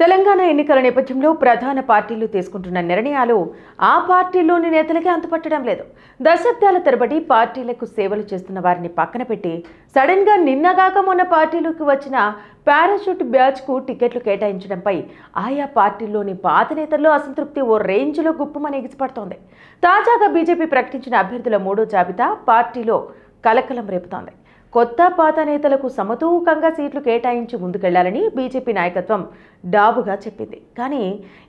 తెలంగాణ ఎన్నికల నేపథ్యంలో ప్రధాన పార్టీలు తీసుకుంటున్న నిర్ణయాలు ఆ పార్టీలోని నేతలకే అంతుపట్టడం లేదు దశాబ్దాల తరబడి పార్టీలకు సేవలు చేస్తున్న వారిని పక్కన పెట్టి సడన్గా నిన్నగాక మొన్న పార్టీలోకి వచ్చిన పారాషూట్ బ్యాచ్కు టికెట్లు కేటాయించడంపై ఆయా పార్టీల్లోని పాత నేతల్లో అసంతృప్తి ఓ రేంజ్లో గుప్పమని ఎగిసిపడుతోంది తాజాగా బీజేపీ ప్రకటించిన అభ్యర్థుల మూడో జాబితా పార్టీలో కలకలం రేపుతోంది కొత్త పాత నేతలకు సమతూకంగా సీట్లు కేటాయించి ముందుకెళ్లాలని బీజేపీ నాయకత్వం డాబుగా చెప్పింది కానీ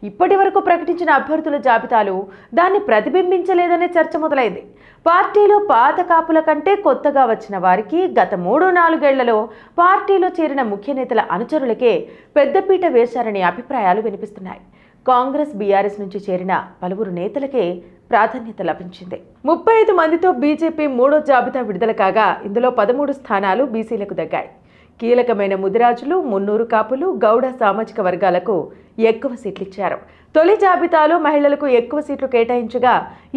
ఇప్పటి వరకు ప్రకటించిన అభ్యర్థుల జాబితాలు దాన్ని ప్రతిబింబించలేదనే చర్చ మొదలైంది పార్టీలో పాత కాపుల కంటే కొత్తగా వచ్చిన వారికి గత మూడు నాలుగేళ్లలో పార్టీలో చేరిన ముఖ్య నేతల అనుచరులకే పెద్దపీట వేశారనే అభిప్రాయాలు వినిపిస్తున్నాయి కాంగ్రెస్ బీఆర్ఎస్ నుంచి చేరిన పలువురు నేతలకే ప్రాధాన్యత లభించింది ముప్పై ఐదు మందితో బీజేపీ మూడో జాబితా విడుదల కాగా ఇందులో పదమూడు స్థానాలు బీసీలకు దగ్గాయి కీలకమైన ముదిరాజులు మున్నూరు కాపులు గౌడ సామాజిక వర్గాలకు ఎక్కువ సీట్లు ఇచ్చారు తొలి జాబితాలో మహిళలకు ఎక్కువ సీట్లు కేటాయించగా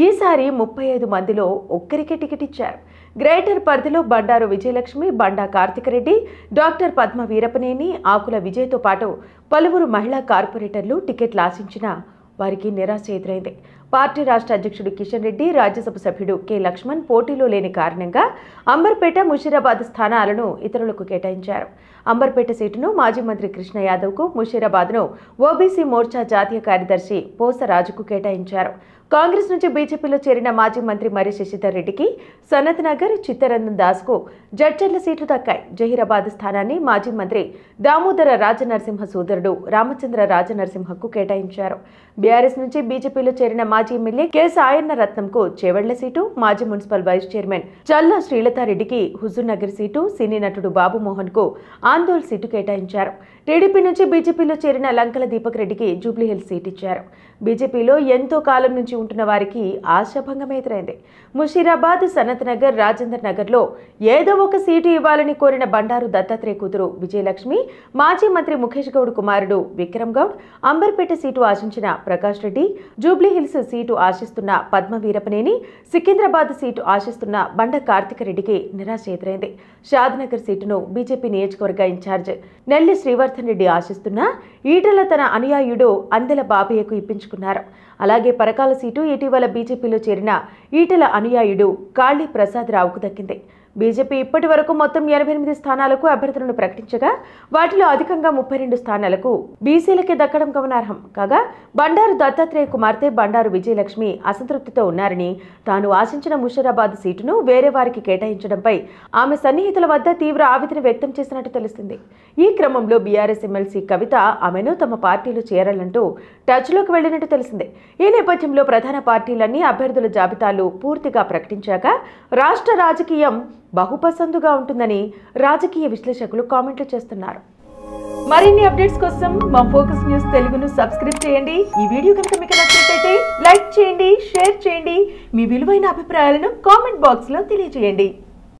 ఈసారి ముప్పై ఐదు మందిలో ఒక్కరికే టికెట్ ఇచ్చారు గ్రేటర్ పరిధిలో బండారు విజయలక్ష్మి బండా కార్తికరెడ్డి డాక్టర్ పద్మ వీరపనేని ఆకుల విజయ్తో పాటు పలువురు మహిళా కార్పొరేటర్లు టికెట్లు ఆశించిన వారికి నిరాశ ఎదురైంది పార్టీ రాష్ట్ర అధ్యక్షుడు కిషన్ రెడ్డి రాజ్యసభ సభ్యుడు కె లక్ష్మణ్ పోటీలో లేని కారణంగా అంబర్పేట ముషీరాబాద్ స్థానాలను ఇతరులకు కేటాయించారు అంబర్పేట సీటును మాజీ మంత్రి కృష్ణ యాదవ్కు ముషీరాబాద్ను ఓబీసీ మోర్చా జాతీయ కార్యదర్శి పోసరాజుకు కేటాయించారు కాంగ్రెస్ నుంచి బీజేపీలో చేరిన మాజీ మంత్రి మరి శశిధర్ రెడ్డికి సనత్ నగర్ చిత్తరంజన్ దాస్కు జడ్చర్ల సీట్లు దక్కాయి జహీరాబాద్ స్థానాన్ని మాజీ మంత్రి దామోదర రాజనరసింహ సోదరుడు రామచంద్ర రాజనరసింహకు కేటాయించారు బీఆర్ఎస్ నుంచి బీజేపీలో చేరిన మాజీ మాజీ ఎమ్మెల్యే కె సాయన్న రత్నంకు చేవెళ్ల సీటు మాజీ మున్సిపల్ వైస్ చైర్మన్ చల్ల శ్రీలతారెడ్డికి నగర్ సీటు సినీ నటుడు బాబుమోహన్ కు ఆందోళ్ సీటు కేటాయించారు టీడీపీ నుంచి బీజేపీలో చేరిన లంకల దీపక్ రెడ్డికి జూబ్లీహిల్స్ సీట్ ఇచ్చారు బీజేపీలో ఎంతో కాలం నుంచి ఉంటున్న వారికి ఆశాభంగం ఎదురైంది ముషీరాబాద్ సనత్ నగర్ రాజేందర్ నగర్ లో ఏదో ఒక సీటు ఇవ్వాలని కోరిన బండారు దత్తాత్రేయ కూతురు విజయలక్ష్మి మాజీ మంత్రి ముఖేష్ గౌడ్ కుమారుడు విక్రమ్ గౌడ్ అంబర్పేట సీటు ఆశించిన ప్రకాష్ రెడ్డి జూబ్లీహిల్స్ సీటు ఆశిస్తున్న పద్మ వీరపనేని సికింద్రాబాద్ సీటు ఆశిస్తున్న బండ కార్తికరెడ్డికి నిరాశ ఎదురైంది షాద్నగర్ సీటును బీజేపీ నియోజకవర్గ ఇన్ఛార్జ్ నెల్లి శ్రీవర్ధన్ రెడ్డి ఆశిస్తున్నా ఈటల తన అనుయాయుడు అందెల బాబయ్యకు ఇప్పించుకున్నారు అలాగే పరకాల సీటు ఇటీవల బీజేపీలో చేరిన ఈటల అనుయాయుడు కాళీ ప్రసాదరావుకు దక్కింది బీజేపీ ఇప్పటి వరకు మొత్తం ఎనభై ఎనిమిది స్థానాలకు అభ్యర్థులను ప్రకటించగా వాటిలో అధికంగా ముప్పై రెండు స్థానాలకు బీసీలకే దక్కడం గమనార్హం కాగా బండారు దత్తాత్రేయ కుమార్తె బండారు విజయలక్ష్మి అసంతృప్తితో ఉన్నారని తాను ఆశించిన ముషీరాబాద్ సీటును వేరే వారికి కేటాయించడంపై ఆమె సన్నిహితుల వద్ద తీవ్ర ఆవేదన వ్యక్తం చేసినట్టు తెలిసింది ఈ క్రమంలో బీఆర్ఎస్ ఎమ్మెల్సీ కవిత ఆమె ఆమెను తమ పార్టీలు చేరాలంటూ టచ్లోకి వెళ్ళినట్టు తెలిసిందే ఈ నేపథ్యంలో ప్రధాన పార్టీలన్నీ అభ్యర్థుల జాబితాలు పూర్తిగా ప్రకటించాక రాష్ట్ర రాజకీయం బహుపసందుగా ఉంటుందని రాజకీయ విశ్లేషకులు కామెంట్లు చేస్తున్నారు మరిన్ని అప్డేట్స్ కోసం మా ఫోకస్ న్యూస్ తెలుగును సబ్స్క్రైబ్ చేయండి ఈ వీడియో కనుక మీకు నచ్చినట్లయితే లైక్ చేయండి షేర్ చేయండి మీ విలువైన అభిప్రాయాలను కామెంట్ బాక్స్లో తెలియజేయండి